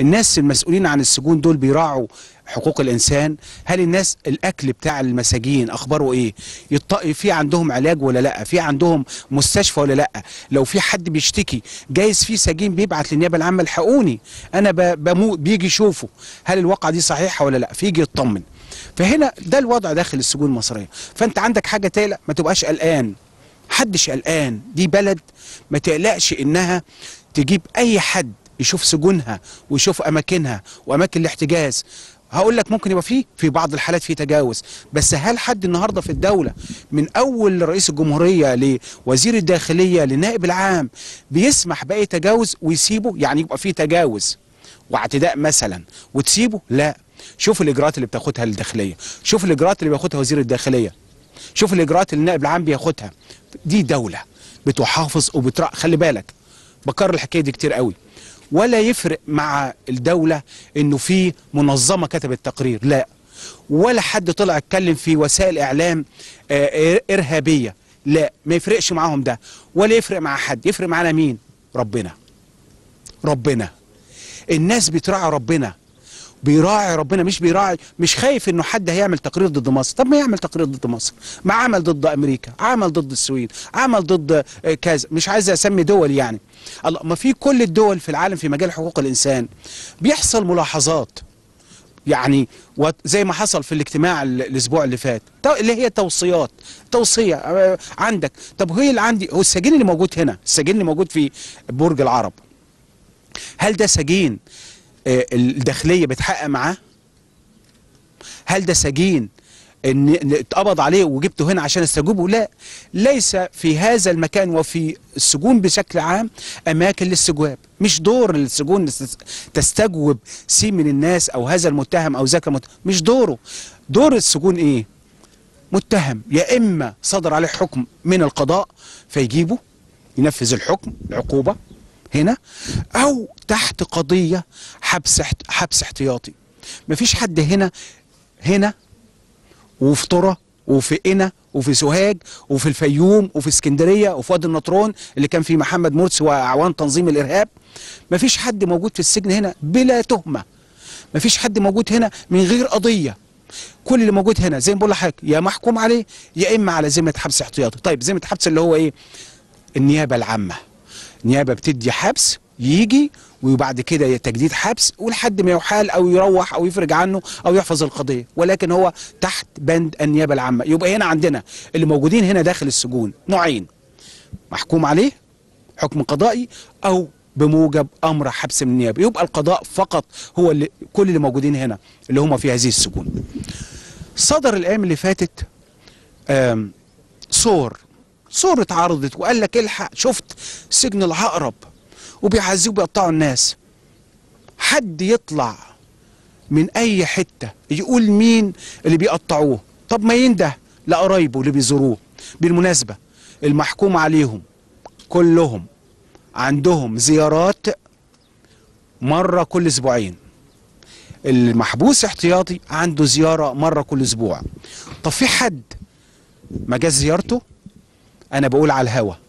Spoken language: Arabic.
الناس المسؤولين عن السجون دول بيراعوا حقوق الانسان هل الناس الاكل بتاع المساجين اخباره ايه في عندهم علاج ولا لا في عندهم مستشفى ولا لا لو في حد بيشتكي جايز في سجين بيبعت للنيابه العامه الحقوني انا بموت بيجي يشوفه هل الواقعه دي صحيحه ولا لا فيجي يطمن فهنا ده الوضع داخل السجون المصريه فانت عندك حاجه تقلق ما تبقاش قلقان حدش قلقان دي بلد ما تقلقش انها تجيب اي حد يشوف سجونها ويشوف اماكنها واماكن الاحتجاز هقول لك ممكن يبقى فيه في بعض الحالات في تجاوز بس هل حد النهارده في الدوله من اول رئيس الجمهوريه لوزير الداخليه لنائب العام بيسمح باي تجاوز ويسيبه يعني يبقى فيه تجاوز واعتداء مثلا وتسيبه لا شوف الاجراءات اللي بتاخدها الداخليه شوف الاجراءات اللي بياخدها وزير الداخليه شوف الاجراءات اللي النائب العام بياخدها دي دوله بتحافظ وبترأ خلي بالك بكرر الحكايه دي كتير قوي ولا يفرق مع الدولة انه في منظمة كتبت تقرير لا ولا حد طلع اتكلم في وسائل اعلام آه، ارهابية لا ما يفرقش معاهم ده ولا يفرق مع حد يفرق معانا مين ربنا ربنا الناس بتراعي ربنا بيراعي ربنا مش بيراعي مش خايف انه حد هيعمل تقرير ضد مصر طب ما يعمل تقرير ضد مصر ما عمل ضد امريكا عمل ضد السويد عمل ضد آه، كذا مش عايز اسمي دول يعني الله ما في كل الدول في العالم في مجال حقوق الانسان بيحصل ملاحظات يعني زي ما حصل في الاجتماع الاسبوع اللي فات اللي هي توصيات توصيه آه، عندك طب هي اللي عندي هو السجين اللي موجود هنا السجين اللي موجود في برج العرب هل ده سجين آه، الداخليه بتحقق معاه هل ده سجين ان اتقبض عليه وجبته هنا عشان استجوبه لا ليس في هذا المكان وفي السجون بشكل عام اماكن للاستجواب مش دور السجون تستجوب سي من الناس او هذا المتهم او ذاك المتهم مش دوره دور السجون ايه متهم يا اما صدر عليه حكم من القضاء فيجيبه ينفذ الحكم العقوبه هنا او تحت قضيه حبس حبس احتياطي مفيش حد هنا هنا وفي طره وفي قنا وفي سوهاج وفي الفيوم وفي اسكندريه وفي وادي النطرون اللي كان فيه محمد مرسي واعوان تنظيم الارهاب مفيش حد موجود في السجن هنا بلا تهمه مفيش حد موجود هنا من غير قضيه كل اللي موجود هنا زي ما بقول لحضرتك يا محكوم عليه يا اما على ذمه حبس احتياطي طيب ذمه حبس اللي هو ايه النيابه العامه نيابه بتدي حبس يجي وبعد كده تجديد حبس ولحد ما يحال او يروح او يفرج عنه او يحفظ القضيه ولكن هو تحت بند النيابه العامه يبقى هنا عندنا اللي موجودين هنا داخل السجون نوعين محكوم عليه حكم قضائي او بموجب امر حبس من النيابه يبقى القضاء فقط هو اللي كل اللي موجودين هنا اللي هم في هذه السجون صدر الايام اللي فاتت صور صور اتعرضت وقال لك الحق شفت سجن العقرب وبيعذبوا وبيقطعوا الناس حد يطلع من اي حته يقول مين اللي بيقطعوه طب ما ينده لقرايبه اللي بيزوروه بالمناسبه المحكوم عليهم كلهم عندهم زيارات مره كل اسبوعين المحبوس احتياطي عنده زياره مره كل اسبوع طب في حد ما جاش زيارته انا بقول على الهوا